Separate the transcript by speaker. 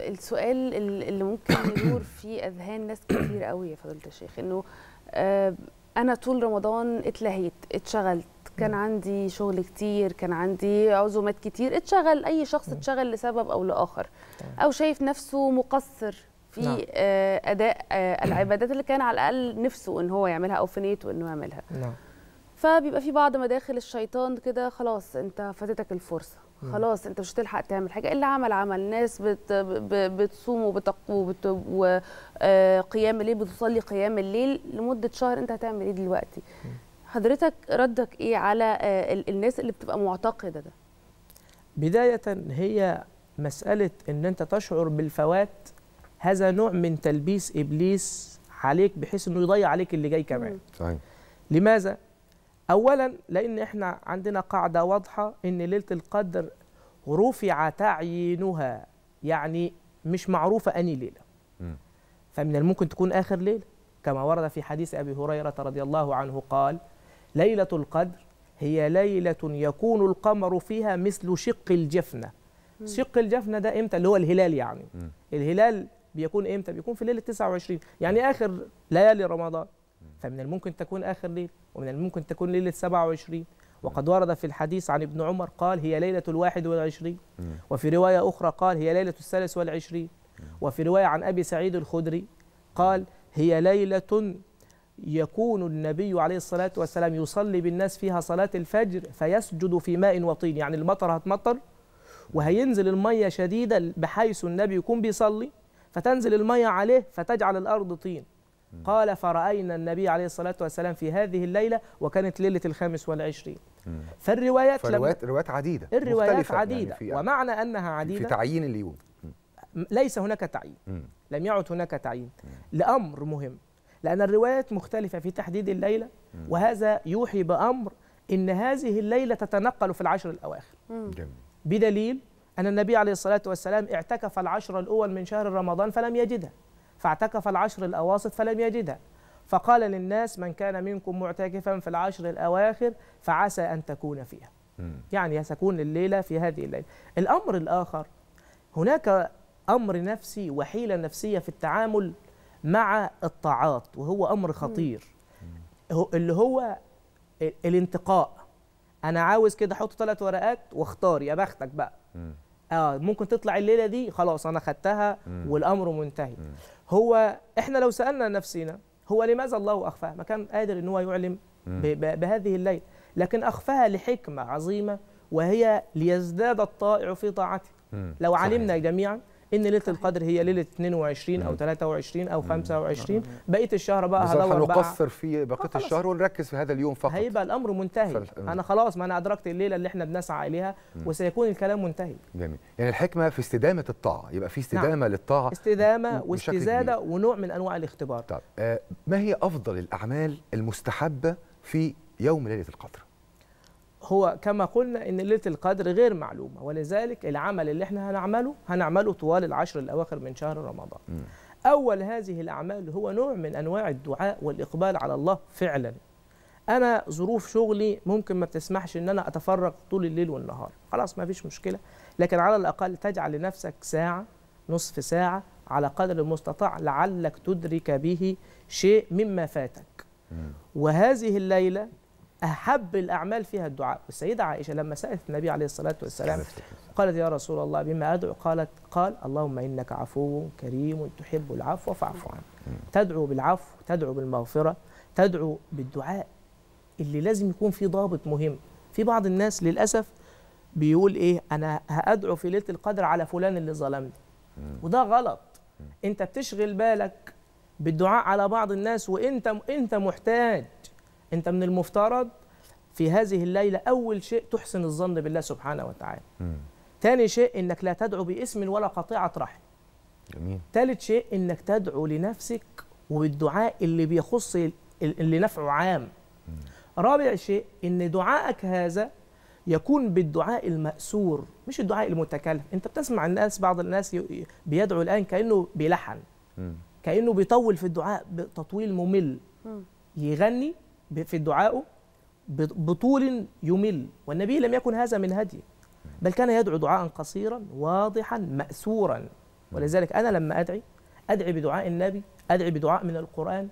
Speaker 1: السؤال اللي ممكن يدور في اذهان ناس كتير قوي يا فضيله الشيخ انه آه، انا طول رمضان اتلهيت اتشغلت كان عندي شغل كتير كان عندي عزومات كتير اتشغل اي شخص اتشغل لسبب او لاخر او شايف نفسه مقصر في نعم. آه، اداء آه، العبادات اللي كان على الاقل نفسه ان هو يعملها او في نيته انه يعملها نعم. فبيبقى في بعض مداخل الشيطان كده خلاص انت فاتتك الفرصه خلاص انت مش هتلحق تعمل حاجه اللي عمل عمل ناس بت بتصوم وبتقوى وقيام آه، الليل بتصلي قيام الليل لمده شهر انت هتعمل ايه دلوقتي حضرتك ردك ايه على آه، الناس اللي بتبقى معتقده ده بدايه هي مساله ان انت تشعر بالفوات هذا نوع من تلبيس ابليس عليك بحيث انه يضيع عليك اللي جاي كمان صحيح لماذا أولا لأن إحنا عندنا قاعدة واضحة إن ليلة القدر رفع تعيينها يعني مش معروفة أني ليلة فمن الممكن تكون آخر ليلة كما ورد في حديث أبي هريرة رضي الله عنه قال ليلة القدر هي ليلة يكون القمر فيها مثل شق الجفنة شق الجفنة ده إمتى اللي هو الهلال يعني الهلال بيكون إمتى بيكون في ليلة 29 يعني آخر ليالي رمضان فمن الممكن تكون آخر ليل ومن الممكن تكون ليلة 27 وقد ورد في الحديث عن ابن عمر قال هي ليلة الواحد والعشرين وفي رواية أخرى قال هي ليلة الثالث والعشرين وفي رواية عن أبي سعيد الخدري قال هي ليلة يكون النبي عليه الصلاة والسلام يصلي بالناس فيها صلاة الفجر فيسجد في ماء وطين يعني المطر هتمطر وهينزل المية شديدة بحيث النبي يكون بيصلي فتنزل المية عليه فتجعل الأرض طين قال فرأينا النبي عليه الصلاة والسلام في هذه الليلة وكانت ليلة الخامس والعشرين فالروايات فالروايات روايات عديدة الروايات يعني عديدة يعني ومعنى أنها عديدة في تعيين اليوم ليس هناك تعيين لم يعد هناك تعيين لأمر مهم لأن الروايات مختلفة في تحديد الليلة وهذا يوحي بأمر إن هذه الليلة تتنقل في العشر الأواخر جميل. بدليل أن النبي عليه الصلاة والسلام اعتكف العشر الأول من شهر رمضان فلم يجدها فاعتكف العشر الأواسط فلم يجدها فقال للناس من كان منكم معتكفا في العشر الأواخر فعسى أن تكون فيها يعني ستكون الليلة في هذه الليلة الأمر الآخر هناك أمر نفسي وحيلة نفسية في التعامل مع الطاعات وهو أمر خطير اللي هو الانتقاء أنا عاوز كده أحط ثلاث ورقات واختار يا بختك بقى اه ممكن تطلع الليله دي خلاص انا خدتها والامر منتهي هو احنا لو سالنا نفسنا هو لماذا الله اخفاها ما كان قادر ان هو يعلم بهذه الليله لكن اخفاها لحكمه عظيمه وهي ليزداد الطائع في طاعته لو علمنا جميعا ان ليله القدر هي ليله 22 او 23 او 25 بقيه الشهر بقى هدور بقى هنقصر في بقيه الشهر ونركز في هذا اليوم فقط هيبقى الامر منتهي آه. انا خلاص ما انا ادركت الليله اللي احنا بنسعى اليها وسيكون الكلام منتهي جميل يعني الحكمه في استدامه الطاعه يبقى في نعم. استدامه نعم. للطاعه استدامه واستزاده ونوع من انواع الاختبار طب آه، ما هي افضل الاعمال المستحبه في يوم ليله القدر هو كما قلنا ان ليله القدر غير معلومه ولذلك العمل اللي احنا هنعمله هنعمله طوال العشر الاواخر من شهر رمضان م. اول هذه الاعمال هو نوع من انواع الدعاء والاقبال على الله فعلا انا ظروف شغلي ممكن ما بتسمحش ان انا اتفرغ طول الليل والنهار خلاص ما فيش مشكله لكن على الاقل تجعل لنفسك ساعه نصف ساعه على قدر المستطاع لعلك تدرك به شيء مما فاتك م. وهذه الليله أحب الأعمال فيها الدعاء السيدة عائشة لما سألت النبي عليه الصلاة والسلام قالت يا رسول الله بما أدعو قالت قال اللهم إنك عفو كريم تحب العفو فاعف عنه تدعو بالعفو تدعو بالمغفرة تدعو بالدعاء اللي لازم يكون فيه ضابط مهم في بعض الناس للأسف بيقول إيه أنا هأدعو في ليلة القدر على فلان اللي ظلمني وده غلط أنت بتشغل بالك بالدعاء على بعض الناس وأنت أنت محتاج انت من المفترض في هذه الليله اول شيء تحسن الظن بالله سبحانه وتعالى ثاني شيء انك لا تدعو باسم ولا قطيعه رحم جميل ثالث شيء انك تدعو لنفسك وبالدعاء اللي بيخص اللي نفعه عام مم. رابع شيء ان دعائك هذا يكون بالدعاء المأسور مش الدعاء المتكلف انت بتسمع الناس بعض الناس بيدعو الان كانه بيلحن مم. كانه بيطول في الدعاء تطويل ممل مم. يغني في الدعاء بطول يمل والنبي لم يكن هذا من هدي بل كان يدعو دعاء قصيرا واضحا مأسورا ولذلك أنا لما أدعي أدعي بدعاء النبي أدعي بدعاء من القرآن